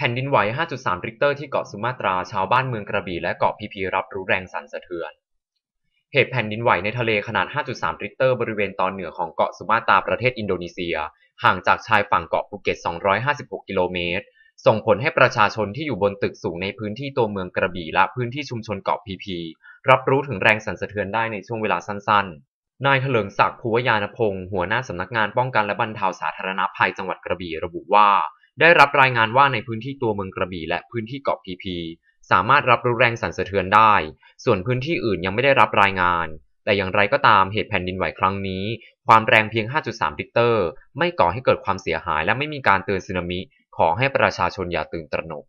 แผ่นดินไหว 5.3 ริกเตอร์ที่เกาะสุมาตรา ชาวบ้านเมืองกระบี่และเกาะพีพีรับรู้แรงสั่นสะเทือน เหตุแผ่นดินไหวในทะเลขนาด 5.3 ริกเตอร์บริเวณตอนเหนือของเกาะสุมาตราประเทศอินโดนีเซีย ห่างจากชายฝั่งเกาะภูเก็ต 256 กิโลเมตร ส่งผลให้ประชาชนที่อยู่บนตึกสูงในพื้นที่ตัวเมืองกระบี่และพื้นที่ชุมชนเกาะพีพีรับรู้ถึงแรงสั่นสะเทือนได้ในช่วงเวลาสั้นๆ นายเถลิงศักดิ์ภูวยานพงศ์หัวหน้าสำนักงานป้องกันและบรรเทาสาธารณภัยจังหวัดกระบี่ระบุว่าได้รับรายงานว่าในพื้นที่ตัวเมืองกระบี่และพื้นที่เกาะพีพี สามารถรับรู้แรงสั่นสะเทือนได้ ส่วนพื้นที่อื่นยังไม่ได้รับรายงาน แต่อย่างไรก็ตามเหตุแผ่นดินไหวครั้งนี้ ความแรงเพียง 5.3ริกเตอร์ ไม่ก่อให้เกิดความเสียหาย และไม่มีการเตือนสึนามิ ขอให้ประชาชนอย่าตื่นตระหนก